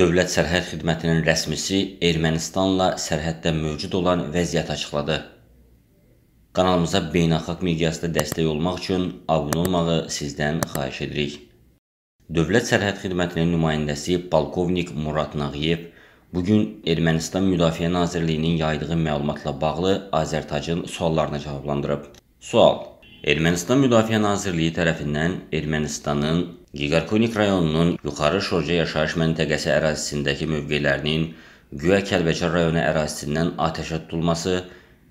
Dövlət Sərhəd Xidmətinin rəsmisi Ermənistanla sərhəddə mövcud olan vəziyyət açıqladı. Kanalımıza beynəlxalq miqyasda dəstək olmaq üçün abunə olmağı sizdən xahiş edirik. Dövlət Sərhəd Xidmətinin nümayəndəsi Balkovnik Murad Nağiyev bugün Ermənistan Müdafiə Nazirliyinin yaydığı məlumatla bağlı Azərtacın suallarına cavablandırıb. Sual Ermənistan Müdafiə Nazirliyi tərəfindən Ermənistanın Gigarkonik rayonunun Yuxarı Şorca yaşayış məntəqəsi ərazisindəki mövqelərinin Güya Kəlbəcər rayonu ərazisindən atəşə tutulması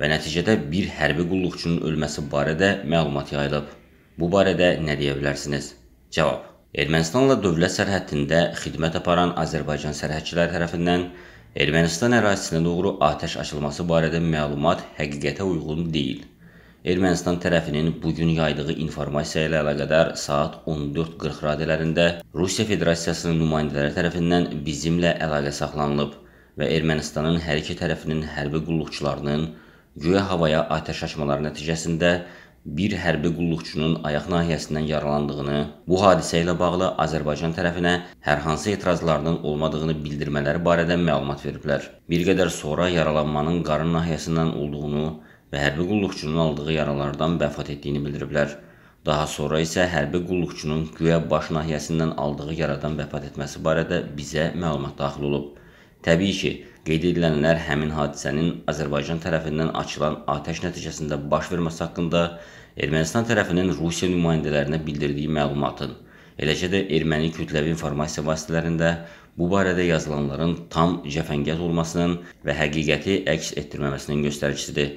və nəticədə bir hərbi qulluqçunun ölməsi barədə məlumat yayılıb. Bu barədə nə deyə bilərsiniz? Cavab: Ermənistanla dövlət sərhədində xidmət aparan Azərbaycan sərhədçiləri tərəfindən Ermənistan ərazisinə doğru atəş açılması barədə məlumat həqiqətə uyğun deyil. Ermənistan tərəfinin bu gün yaydığı informasiya ilə əlaqədar saat 14:40 radələrində Rusiya Federasiyasının nümayəndələri tərəfindən bizimlə əlaqə saxlanılıb və Ermənistanın hər iki tərəfinin hərbi qulluqçularının göyə havaya atəş açmaları nəticəsində bir hərbi qulluqçunun ayaq nahiyəsindən yaralandığını, bu hadisə ilə bağlı Azərbaycan tərəfinə hər hansı etirazlarının olmadığını bildirmələri barədə məlumat veriblər. Bir qədər sonra yaralanmanın qarın nahiyəsindən olduğunu və hərbi qulluqçunun aldığı yaralardan vəfat etdiyini bildiriblər. Daha sonra isə hərbi qulluqçunun güya baş nahiyəsindən aldığı yaradan vəfat etməsi barədə bizə məlumat daxil olub. Təbii ki, qeyd edilənlər həmin hadisənin Azərbaycan tərəfindən açılan atəş nəticəsində baş verməsi haqqında Ermənistan tərəfinin Rusiya nümayəndələrinə bildirdiyi məlumatın eləcə də erməni kütləvi informasiya vasitələrində bu barədə yazılanların tam cəfəngiyat olmasının və həqiqəti əks etdirməməsinin göstəricisidir.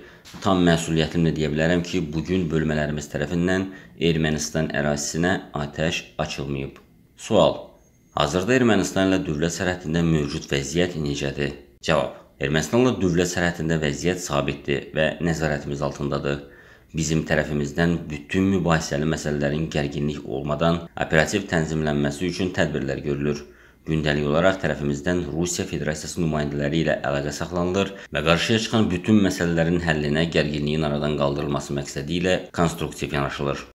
Tam məsuliyyətimlə deyə bilərəm ki, bu gün bölmələrimiz tərəfindən Ermənistan ərazisinə atəş açılmayıb. Sual: Hazırda Ermənistanla dövlət sərhədində mövcud vəziyyət necədir? Cavab: Ermənistanla dövlət sərhədində vəziyyət sabitdir və nəzarətimiz altındadır. Bizim tərəfimizdən bütün mübahisəli məsələlərin gərginlik olmadan operativ tənzimlənməsi üçün tədbirlər görülür. Gündəlik olaraq tərəfimizdən Rusiya Federasiyası nümayəndələri ilə əlaqə saxlanılır və qarşıya çıxan bütün məsələlərin həllinə gərginliyin aradan qaldırılması məqsədi ilə konstruktiv yanaşılır.